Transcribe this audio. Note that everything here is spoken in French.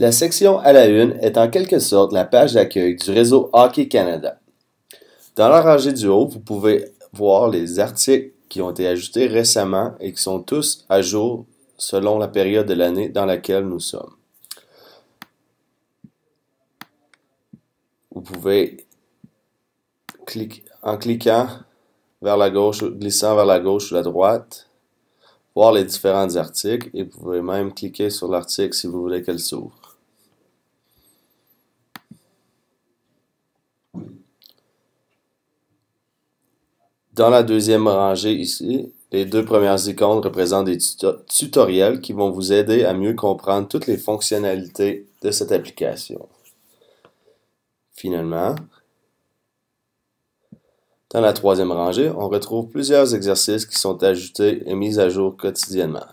La section à la une est en quelque sorte la page d'accueil du réseau Hockey Canada. Dans la rangée du haut, vous pouvez voir les articles qui ont été ajoutés récemment et qui sont tous à jour selon la période de l'année dans laquelle nous sommes. Vous pouvez, en cliquant vers la gauche, glissant vers la gauche ou la droite, voir les différents articles et vous pouvez même cliquer sur l'article si vous voulez qu'elle s'ouvre. Dans la deuxième rangée ici, les deux premières icônes représentent des tutoriels qui vont vous aider à mieux comprendre toutes les fonctionnalités de cette application. Finalement, dans la troisième rangée, on retrouve plusieurs exercices qui sont ajoutés et mis à jour quotidiennement.